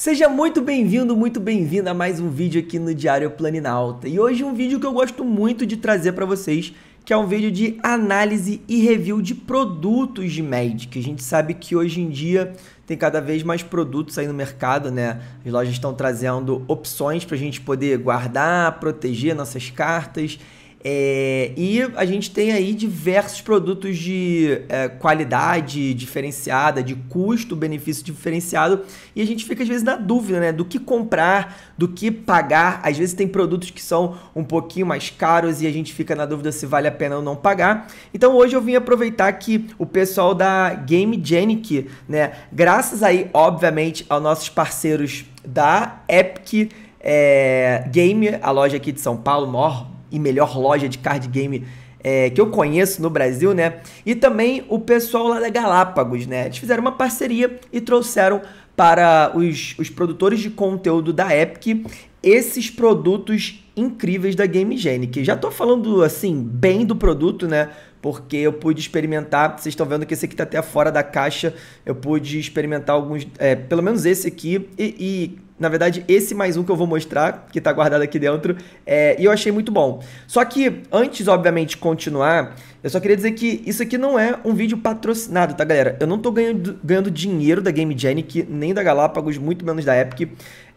Seja muito bem-vindo, muito bem-vinda a mais um vídeo aqui no Diário Planinalta. E hoje um vídeo que eu gosto muito de trazer para vocês, que é um vídeo de análise e review de produtos de Magic. A gente sabe que hoje em dia tem cada vez mais produtos aí no mercado, né? As lojas estão trazendo opções para a gente poder guardar, proteger nossas cartas é, e a gente tem aí diversos produtos de é, qualidade diferenciada, de custo-benefício diferenciado, e a gente fica às vezes na dúvida, né? Do que comprar, do que pagar. Às vezes tem produtos que são um pouquinho mais caros e a gente fica na dúvida se vale a pena ou não pagar. Então hoje eu vim aproveitar que o pessoal da Game Genic, né? Graças aí, obviamente, aos nossos parceiros da Epic é, Game, a loja aqui de São Paulo, maior e melhor loja de card game é, que eu conheço no Brasil, né? E também o pessoal lá da Galápagos, né? Eles fizeram uma parceria e trouxeram para os, os produtores de conteúdo da Epic esses produtos incríveis da Game Gene, que já tô falando assim bem do produto, né? porque eu pude experimentar. Vocês estão vendo que esse aqui está até fora da caixa. Eu pude experimentar alguns, é, pelo menos esse aqui e, e, na verdade esse mais um que eu vou mostrar que está guardado aqui dentro. É, e eu achei muito bom. Só que antes, obviamente, continuar, eu só queria dizer que isso aqui não é um vídeo patrocinado, tá, galera? Eu não estou ganhando, ganhando dinheiro da Game Genic, nem da Galápagos, muito menos da Epic.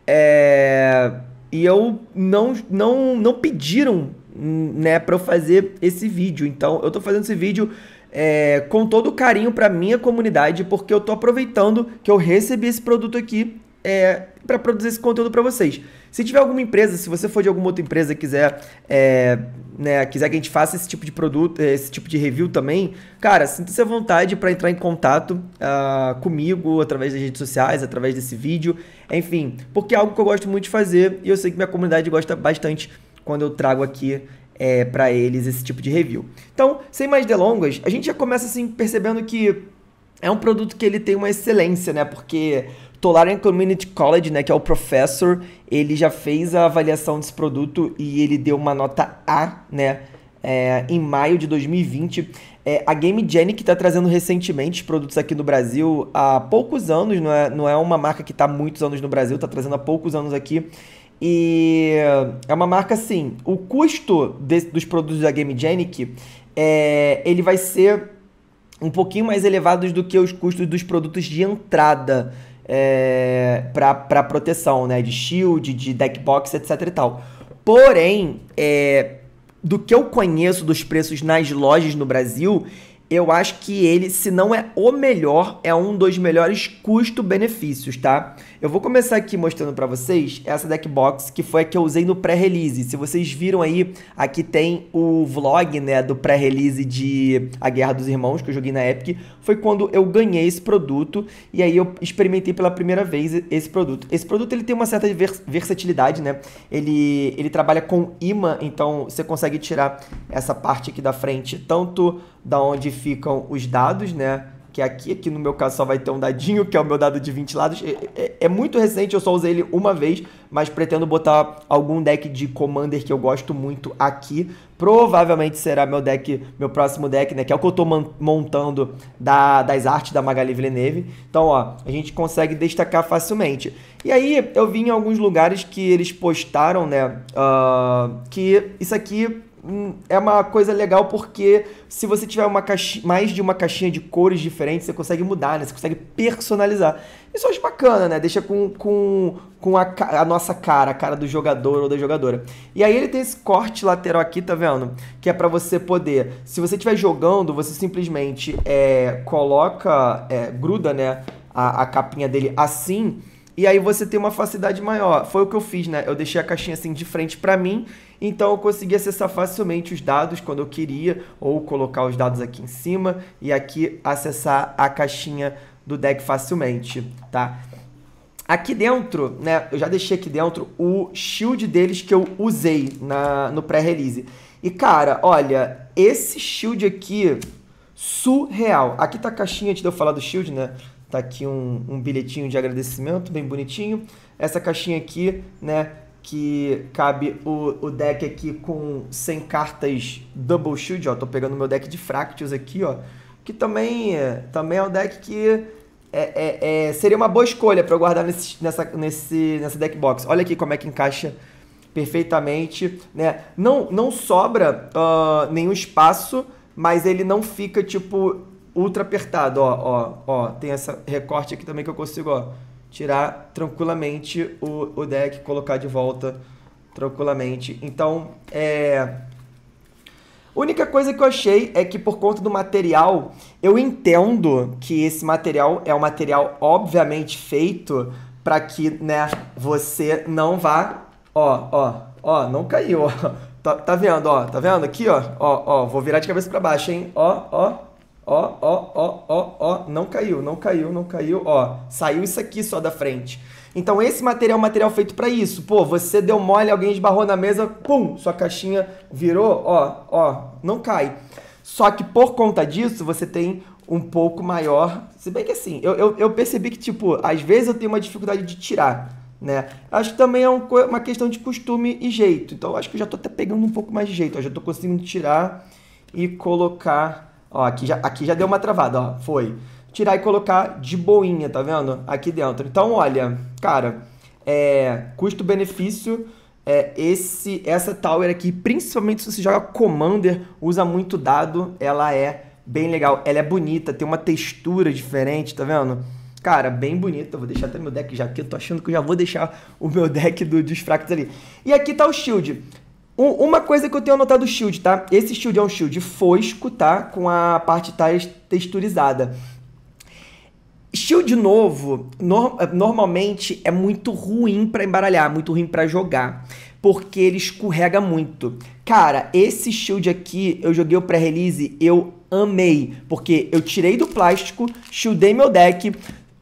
É... E eu não, não, não pediram né, para eu fazer esse vídeo. Então, eu estou fazendo esse vídeo é, com todo carinho para minha comunidade, porque eu estou aproveitando que eu recebi esse produto aqui é, para produzir esse conteúdo para vocês. Se tiver alguma empresa, se você for de alguma outra empresa e quiser, é, né, quiser que a gente faça esse tipo de produto, é, esse tipo de review também, cara, sinta-se à vontade para entrar em contato uh, comigo através das redes sociais, através desse vídeo, enfim, porque é algo que eu gosto muito de fazer e eu sei que minha comunidade gosta bastante quando eu trago aqui é, para eles esse tipo de review. Então, sem mais delongas, a gente já começa assim percebendo que é um produto que ele tem uma excelência, né? Porque Tolarian Community College, né, que é o professor, ele já fez a avaliação desse produto e ele deu uma nota A, né? É, em maio de 2020. É, a Game Jenny, que está trazendo recentemente produtos aqui no Brasil há poucos anos, não é, não é uma marca que está há muitos anos no Brasil, está trazendo há poucos anos aqui. E é uma marca assim, o custo de, dos produtos da Game Genic, é, ele vai ser um pouquinho mais elevados do que os custos dos produtos de entrada é, para proteção, né? De shield, de deck box, etc e tal. Porém, é, do que eu conheço dos preços nas lojas no Brasil, eu acho que ele, se não é o melhor, é um dos melhores custo-benefícios, tá? Eu vou começar aqui mostrando para vocês essa deck box que foi a que eu usei no pré-release. Se vocês viram aí, aqui tem o vlog, né, do pré-release de A Guerra dos Irmãos que eu joguei na Epic, foi quando eu ganhei esse produto e aí eu experimentei pela primeira vez esse produto. Esse produto ele tem uma certa vers versatilidade, né? Ele ele trabalha com imã, então você consegue tirar essa parte aqui da frente, tanto da onde ficam os dados, né? que aqui, aqui no meu caso só vai ter um dadinho, que é o meu dado de 20 lados. É, é, é, muito recente, eu só usei ele uma vez, mas pretendo botar algum deck de Commander que eu gosto muito aqui. Provavelmente será meu deck, meu próximo deck, né? Que é o que eu tô montando da, das artes da Magali Villeneuve. Então, ó, a gente consegue destacar facilmente. E aí, eu vi em alguns lugares que eles postaram, né? Uh, que isso aqui Hum, é uma coisa legal porque se você tiver uma caixa, mais de uma caixinha de cores diferentes, você consegue mudar, né? Você consegue personalizar. Isso eu acho bacana, né? Deixa com, com, com a, a, nossa cara, a cara do jogador ou da jogadora. E aí ele tem esse corte lateral aqui, tá vendo? Que é para você poder... Se você estiver jogando, você simplesmente é, coloca... É, gruda, né? A, a capinha dele assim e aí você tem uma facilidade maior. Foi o que eu fiz, né? Eu deixei a caixinha assim de frente para mim, então eu consegui acessar facilmente os dados quando eu queria, ou colocar os dados aqui em cima e aqui acessar a caixinha do deck facilmente, tá? Aqui dentro, né, eu já deixei aqui dentro o shield deles que eu usei na, no pré-release. E, cara, olha, esse shield aqui, surreal. Aqui tá a caixinha antes de eu falar do shield, né? Tá aqui um, um bilhetinho de agradecimento, bem bonitinho. Essa caixinha aqui, né, que cabe o, o deck aqui com 100 cartas Double Shield, ó. Tô pegando meu deck de Fractals aqui, ó. Que também, é, também é um deck que é, é, é, seria uma boa escolha para eu guardar nesse, nessa, nesse, nessa deck box. Olha aqui como é que encaixa perfeitamente, né? Não, não sobra uh, nenhum espaço, mas ele não fica, tipo, ultra apertado, ó, ó, ó, tem essa recorte aqui também que eu consigo, ó, tirar tranquilamente o, o deck, colocar de volta tranquilamente. Então, é... Única coisa que eu achei é que por conta do material, eu entendo que esse material é um material obviamente feito para que, né, você não vá, ó, ó, ó, não caiu, ó. Tá, tá vendo, ó, tá vendo aqui, ó, ó, ó, vou virar de cabeça para baixo, hein, ó, ó, Ó, ó, ó, ó, ó, não caiu, não caiu, não caiu, ó. Saiu isso aqui só da frente. Então esse material é um material feito para isso. Pô, você deu mole, alguém esbarrou na mesa, pum, sua caixinha virou, ó, ó, não cai. Só que por conta disso, você tem um pouco maior. Se bem que assim, eu, eu, eu percebi que, tipo, às vezes eu tenho uma dificuldade de tirar, né? Acho que também é um, uma questão de costume e jeito. Então acho que eu já tô até pegando um pouco mais de jeito. Eu já tô conseguindo tirar e colocar Ó, aqui já, aqui já deu uma travada, ó, foi. Tirar e colocar de boinha, tá vendo? Aqui dentro. Então, olha, cara, é, custo-benefício, é, esse essa tower aqui, principalmente se você joga Commander, usa muito dado, ela é bem legal. Ela é bonita, tem uma textura diferente, tá vendo? Cara, bem bonita. Vou deixar até meu deck já aqui. Eu tô achando que eu já vou deixar o meu deck do, dos fracos ali. E aqui tá o shield. Um, uma coisa que eu tenho anotado do shield, tá? Esse shield é um shield fosco, tá? Com a parte tá texturizada. Shield novo, no, eh, normalmente é muito ruim para embaralhar, muito ruim para jogar, porque ele escorrega muito. Cara, esse shield aqui, eu joguei o pré-release, eu amei, porque eu tirei do plástico, shieldei meu deck,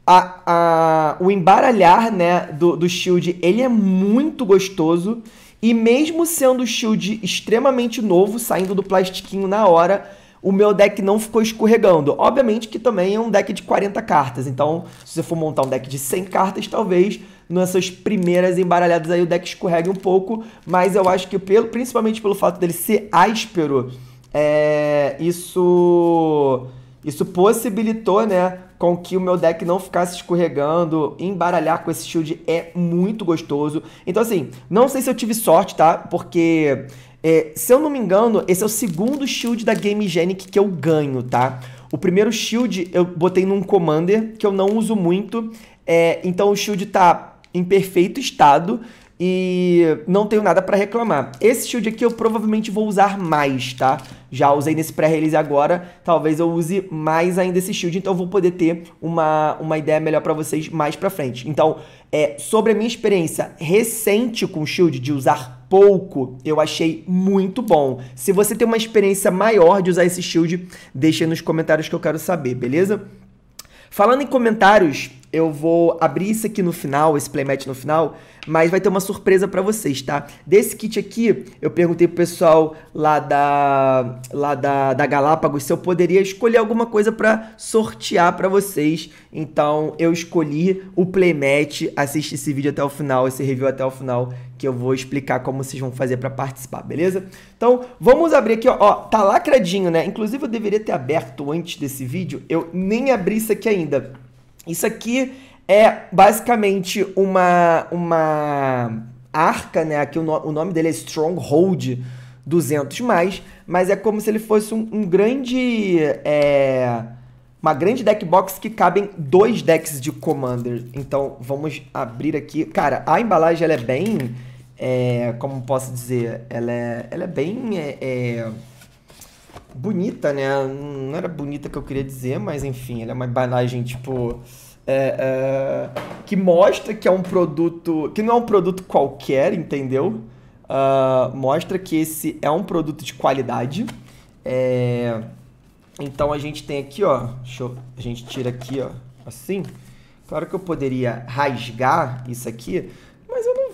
a, a, o embaralhar né, do, do shield, ele é muito gostoso, e mesmo sendo o shield extremamente novo, saindo do plastiquinho na hora, o meu deck não ficou escorregando. Obviamente que também é um deck de 40 cartas, então se você for montar um deck de 100 cartas, talvez nessas primeiras embaralhadas aí o deck escorregue um pouco, mas eu acho que pelo, principalmente pelo fato dele ser áspero, é, isso isso possibilitou, né, com que o meu deck não ficasse escorregando. Embaralhar com esse shield é muito gostoso. Então, assim, não sei se eu tive sorte, tá? Porque, é, se eu não me engano, esse é o segundo shield da Game Genic que eu ganho, tá? O primeiro shield eu botei num commander, que eu não uso muito. É, então o shield tá em perfeito estado e não tenho nada para reclamar. Esse shield aqui eu provavelmente vou usar mais, tá? Já usei nesse pré-release agora, talvez eu use mais ainda esse shield, então eu vou poder ter uma, uma ideia melhor para vocês mais para frente. Então, é, sobre a minha experiência recente com shield, de usar pouco, eu achei muito bom. Se você tem uma experiência maior de usar esse shield, deixa aí nos comentários que eu quero saber, beleza? Falando em comentários, eu vou abrir isso aqui no final, esse playmat no final, mas vai ter uma surpresa para vocês, tá? Desse kit aqui, eu perguntei pro pessoal lá da lá da, da Galápagos se eu poderia escolher alguma coisa para sortear para vocês. Então, eu escolhi o playmat. Assiste esse vídeo até o final, esse review até o final, que eu vou explicar como vocês vão fazer para participar, beleza? Então, vamos abrir aqui, ó. ó. Tá lacradinho, né? Inclusive, eu deveria ter aberto antes desse vídeo. Eu nem abri isso aqui ainda. Isso aqui é basicamente uma, uma arca, né? Aqui o, no, o nome dele é Stronghold 200, mais, mas é como se ele fosse um, um grande. É, uma grande deck box que cabem dois decks de Commander. Então vamos abrir aqui. Cara, a embalagem ela é bem. É, como posso dizer? Ela é, ela é bem. É, é bonita, né? Não era bonita que eu queria dizer, mas enfim, ela é uma embalagem tipo. É, é, que mostra que é um produto. que não é um produto qualquer, entendeu? Uh, mostra que esse é um produto de qualidade. É, então a gente tem aqui, ó. Eu, a gente tira aqui, ó, assim. Claro que eu poderia rasgar isso aqui,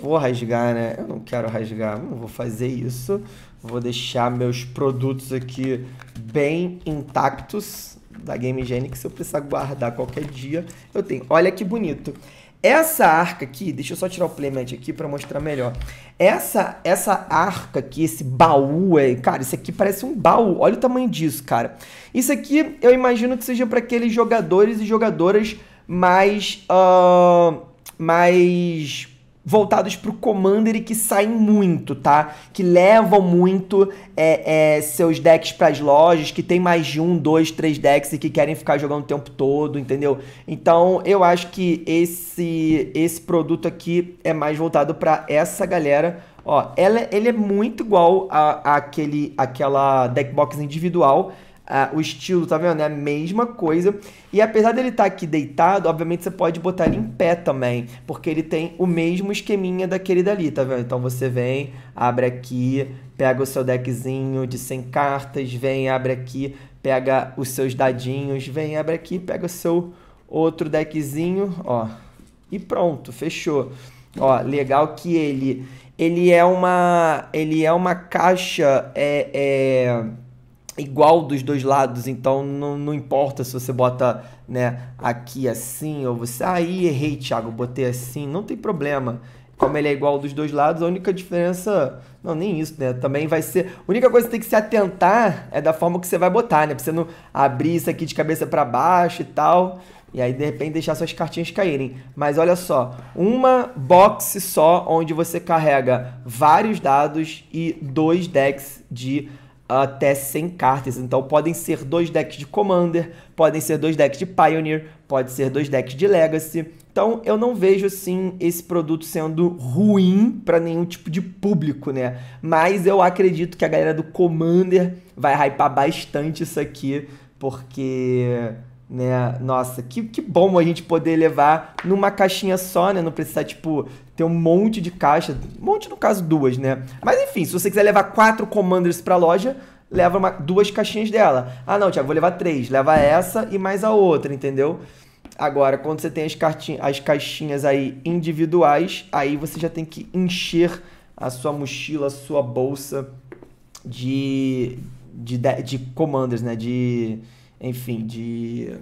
vou rasgar, né? Eu não quero rasgar, não vou fazer isso. Vou deixar meus produtos aqui bem intactos da Game Genie, que se eu precisar guardar qualquer dia, eu tenho. Olha que bonito. Essa arca aqui, deixa eu só tirar o playmat aqui para mostrar melhor. Essa essa arca aqui, esse baú, é, cara, isso aqui parece um baú. Olha o tamanho disso, cara. Isso aqui eu imagino que seja para aqueles jogadores e jogadoras mais uh, mais voltados para o Commander e que saem muito, tá? Que levam muito é, é, seus decks para as lojas, que tem mais de um, dois, três decks e que querem ficar jogando o tempo todo, entendeu? Então eu acho que esse esse produto aqui é mais voltado para essa galera. Ó, ela, ele é muito igual a, a aquele, aquela deck box individual, ah, o estilo, tá vendo? É a mesma coisa. E apesar dele estar tá aqui deitado, obviamente você pode botar ele em pé também, porque ele tem o mesmo esqueminha daquele dali, tá vendo? Então você vem, abre aqui, pega o seu deckzinho de 100 cartas, vem, abre aqui, pega os seus dadinhos, vem, abre aqui, pega o seu outro deckzinho, ó. E pronto, fechou. Ó, legal que ele ele é uma ele é uma caixa é, é igual dos dois lados, então não, não importa se você bota né, aqui assim ou você. Ah, aí ah, errei, Thiago, botei assim, não tem problema. Como ele é igual dos dois lados, a única diferença. Não, nem isso, né? Também vai ser. A única coisa que você tem que se atentar é da forma que você vai botar, né? Pra você não abrir isso aqui de cabeça para baixo e tal. E aí, de repente, deixar suas cartinhas caírem. Mas olha só, uma box só onde você carrega vários dados e dois decks de até 100 cartas. Então podem ser dois decks de Commander, podem ser dois decks de Pioneer, pode ser dois decks de Legacy. Então eu não vejo assim esse produto sendo ruim para nenhum tipo de público, né? Mas eu acredito que a galera do Commander vai hypar bastante isso aqui, porque né? Nossa, que, que bom a gente poder levar numa caixinha só, né? Não precisar, tipo, ter um monte de caixa. Um monte, no caso, duas, né? Mas enfim, se você quiser levar quatro Commanders pra loja, leva uma, duas caixinhas dela. Ah, não, Thiago, vou levar três. Leva essa e mais a outra, entendeu? Agora, quando você tem as, as caixinhas aí individuais, aí você já tem que encher a sua mochila, a sua bolsa de, de, de, de commanders, né? De enfim, de.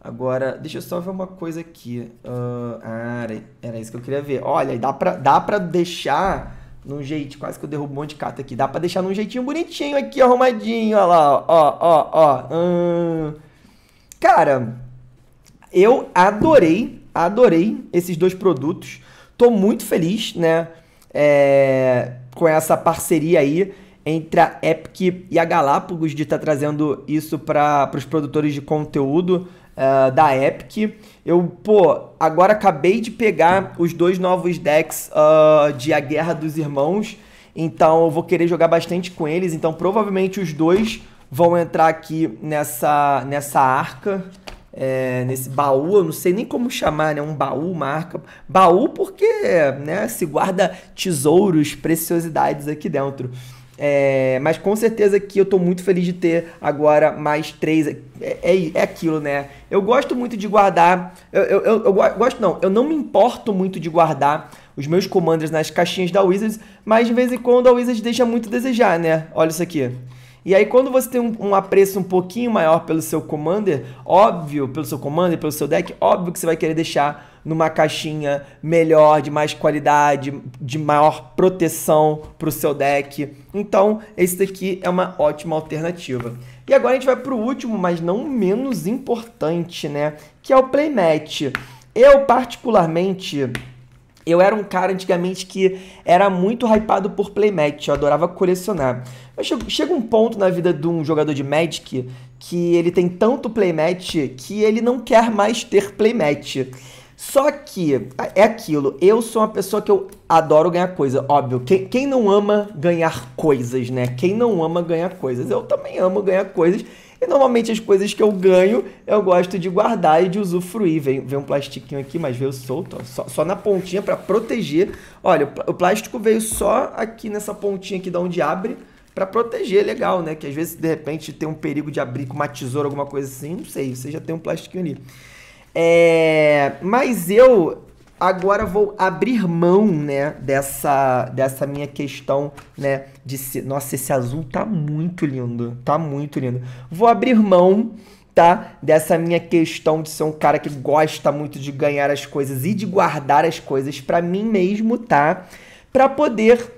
Agora, deixa eu só ver uma coisa aqui. Uh, ah, era, era isso que eu queria ver. Olha, dá pra, dá pra deixar num jeito Quase que eu derrubo um monte de carta aqui. Dá pra deixar num jeitinho bonitinho aqui, arrumadinho. Olha lá, ó, ó, ó. Hum. Cara, eu adorei, adorei esses dois produtos. Tô muito feliz, né? É, com essa parceria aí entre a Epic e a Galápagos de estar tá trazendo isso para os produtores de conteúdo uh, da Epic. Eu, pô, agora acabei de pegar os dois novos decks uh, de A Guerra dos Irmãos, então eu vou querer jogar bastante com eles, então provavelmente os dois vão entrar aqui nessa, nessa arca. É, nesse baú, eu não sei nem como chamar, né? Um baú, marca. Baú porque né, se guarda tesouros, preciosidades aqui dentro. É, mas com certeza que eu estou muito feliz de ter agora mais três. É, é, é aquilo, né? Eu gosto muito de guardar. Eu, eu, eu, eu, gosto, não. Eu não me importo muito de guardar os meus commanders nas caixinhas da Wizards, mas de vez em quando a Wizards deixa muito a desejar, né? Olha isso aqui. E aí, quando você tem um, um, apreço um pouquinho maior pelo seu commander, óbvio, pelo seu commander, pelo seu deck, óbvio que você vai querer deixar numa caixinha melhor, de mais qualidade, de maior proteção para o seu deck. Então, esse daqui é uma ótima alternativa. E agora a gente vai para o último, mas não menos importante, né? Que é o playmat. Eu, particularmente, eu era um cara antigamente que era muito hypado por playmat, eu adorava colecionar. Mas chega um ponto na vida de um jogador de Magic que ele tem tanto playmat que ele não quer mais ter playmat. Só que é aquilo, eu sou uma pessoa que eu adoro ganhar coisa, óbvio. Quem, quem não ama ganhar coisas, né? Quem não ama ganhar coisas. Eu também amo ganhar coisas. E normalmente as coisas que eu ganho, eu gosto de guardar e de usufruir. Vem, vem um plastiquinho aqui, mas veio solto, ó, só, só, na pontinha para proteger. Olha, o plástico veio só aqui nessa pontinha aqui da onde abre para proteger, legal, né? Que às vezes de repente tem um perigo de abrir com uma tesoura, alguma coisa assim, não sei, você já tem um plastiquinho ali. É, mas eu agora vou abrir mão, né, dessa, dessa minha questão, né, de se, nossa, esse azul tá muito lindo, tá muito lindo. Vou abrir mão, tá, dessa minha questão de ser um cara que gosta muito de ganhar as coisas e de guardar as coisas para mim mesmo, tá? Para poder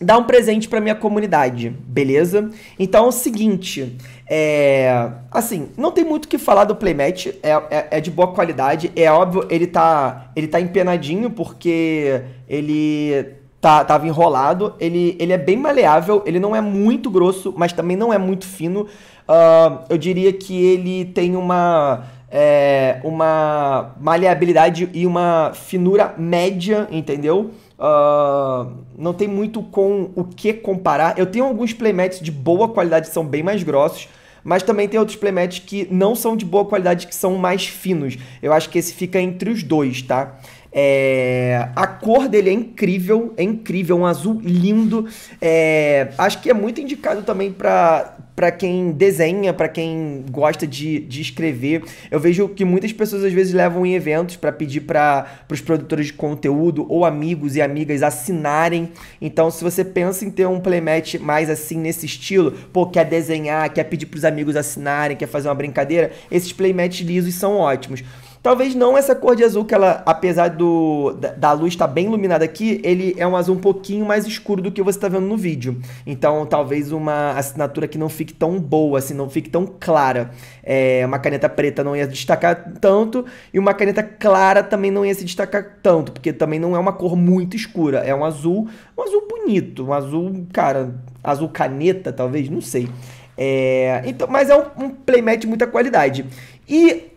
dar um presente para minha comunidade, beleza? Então é o seguinte, é, assim, não tem muito o que falar do playmatch, é, é, é, de boa qualidade, é óbvio, ele tá, ele tá empenadinho porque ele tá, tava enrolado, ele, ele é bem maleável, ele não é muito grosso, mas também não é muito fino, uh, eu diria que ele tem uma... É, uma maleabilidade e uma finura média, entendeu? Uh, não tem muito com o que comparar. Eu tenho alguns playmats de boa qualidade, que são bem mais grossos, mas também tem outros playmats que não são de boa qualidade, que são mais finos. Eu acho que esse fica entre os dois, tá? É... A cor dele é incrível, é incrível, um azul lindo. É... Acho que é muito indicado também para para quem desenha, para quem gosta de, de escrever. Eu vejo que muitas pessoas às vezes levam em eventos para pedir para os produtores de conteúdo ou amigos e amigas assinarem. Então, se você pensa em ter um playmatch mais assim nesse estilo, pô, quer desenhar, quer pedir para os amigos assinarem, quer fazer uma brincadeira, esses playmatch lisos são ótimos. Talvez não essa cor de azul, que ela, apesar do, da, da luz estar tá bem iluminada aqui, ele é um azul um pouquinho mais escuro do que você está vendo no vídeo. Então, talvez uma assinatura que não fique tão boa, assim, não fique tão clara. É, uma caneta preta não ia destacar tanto, e uma caneta clara também não ia se destacar tanto, porque também não é uma cor muito escura. É um azul, um azul bonito, um azul, cara, azul caneta, talvez, não sei. É, então, mas é um, um playmat de muita qualidade. E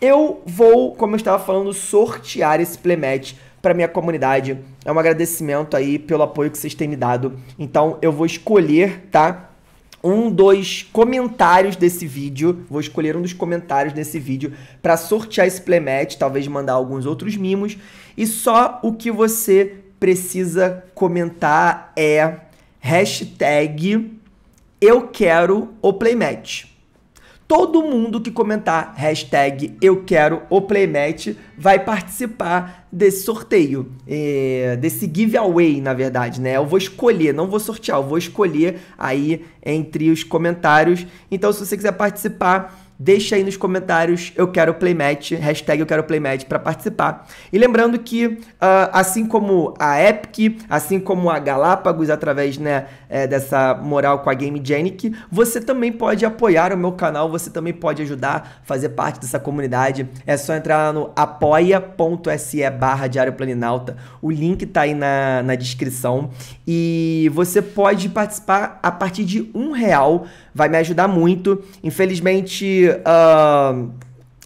eu vou, como eu estava falando, sortear esse playmatch para minha comunidade. É um agradecimento aí pelo apoio que vocês têm me dado. Então eu vou escolher, tá? um dos comentários desse vídeo, vou escolher um dos comentários desse vídeo para sortear esse playmatch, talvez mandar alguns outros mimos, e só o que você precisa comentar é hashtag eu quero o playmatch. Todo mundo que comentar hashtag eu quero o playmatch vai participar desse sorteio, eh, desse giveaway, na verdade, né? Eu vou escolher, não vou sortear, eu vou escolher aí entre os comentários. Então, se você quiser participar, Deixa aí nos comentários eu quero playmatch, hashtag eu quero playmatch para participar. E lembrando que, uh, assim como a Epic, assim como a Galápagos, através né, é, dessa moral com a Game Genic, você também pode apoiar o meu canal, você também pode ajudar a fazer parte dessa comunidade. É só entrar no apoia.se barra Diário Planinalta. O link tá aí na, na descrição. E você pode participar a partir de um real. Vai me ajudar muito. Infelizmente, Uh,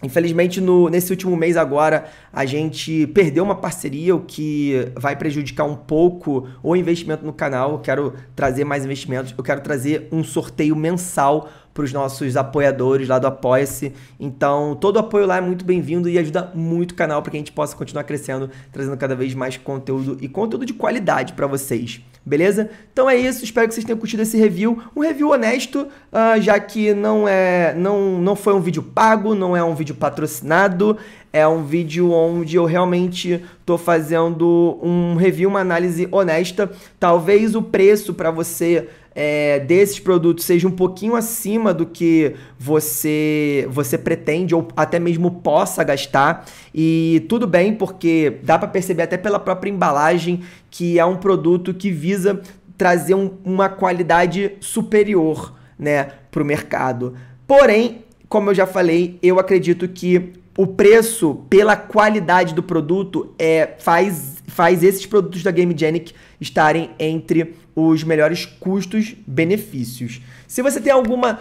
infelizmente, no, nesse último mês agora, a gente perdeu uma parceria, o que vai prejudicar um pouco o investimento no canal. Eu quero trazer mais investimentos, eu quero trazer um sorteio mensal para os nossos apoiadores lá do Apoia-se. Então, todo apoio lá é muito bem-vindo e ajuda muito o canal para que a gente possa continuar crescendo, trazendo cada vez mais conteúdo e conteúdo de qualidade para vocês beleza? Então é isso, espero que vocês tenham curtido esse review, um review honesto, uh, já que não é, não, não foi um vídeo pago, não é um vídeo patrocinado, é um vídeo onde eu realmente tô fazendo um review, uma análise honesta. Talvez o preço para você é, desses produtos seja um pouquinho acima do que você você pretende ou até mesmo possa gastar. E tudo bem, porque dá para perceber até pela própria embalagem que é um produto que visa trazer um, uma qualidade superior né, para o mercado. Porém, como eu já falei, eu acredito que o preço pela qualidade do produto é, faz faz esses produtos da GameGenic estarem entre os melhores custos-benefícios. Se você tem alguma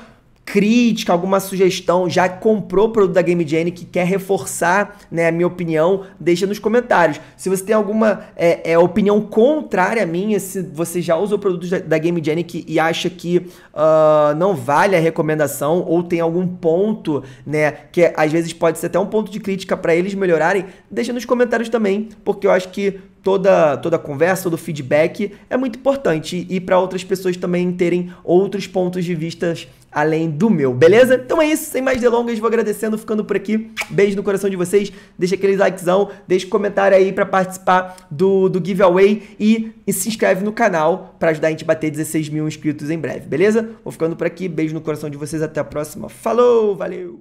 crítica, alguma sugestão, já comprou o produto da Game Jane que quer reforçar né, a minha opinião, deixa nos comentários. Se você tem alguma é, é, opinião contrária à minha, é se você já usou produtos da, da Game Jane que, e acha que uh, não vale a recomendação ou tem algum ponto, né, que às vezes pode ser até um ponto de crítica para eles melhorarem, deixa nos comentários também, porque eu acho que toda, toda conversa, todo feedback é muito importante e, para outras pessoas também terem outros pontos de vista além do meu, beleza? Então é isso, sem mais delongas, vou agradecendo, ficando por aqui. Beijo no coração de vocês, deixa aquele likezão, deixa um comentário aí para participar do, do giveaway e, e se inscreve no canal para ajudar a gente a bater 16 mil inscritos em breve, beleza? Vou ficando por aqui, beijo no coração de vocês, até a próxima. Falou, valeu!